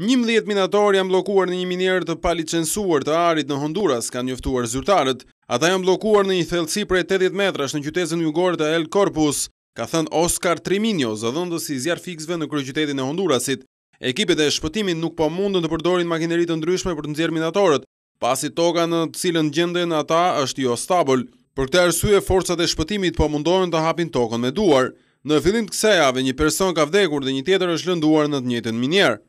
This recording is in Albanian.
Një mdhjet minator janë blokuar në një minjerë të palicensuar të arit në Honduras, ka njëftuar zyrtarët. Ata janë blokuar në një thelësi për e 80 metrash në qytetën jugore të El Corpus, ka thënë Oscar Triminio, zëdhëndës i zjarë fixve në kërë qytetin e Hondurasit. Ekipet e shpëtimin nuk po mundën të përdorin makinerit të ndryshme për të nëzjerë minatorët, pasi toga në të cilën gjendën ata është jo stabil. Për këtë arsye, forcat e shpëtimit po mundohen të hapin tokën me duar. Në fillim të kseave, një person ka vdekur dhe një tjetër është lënduar në të njëtën minjerë.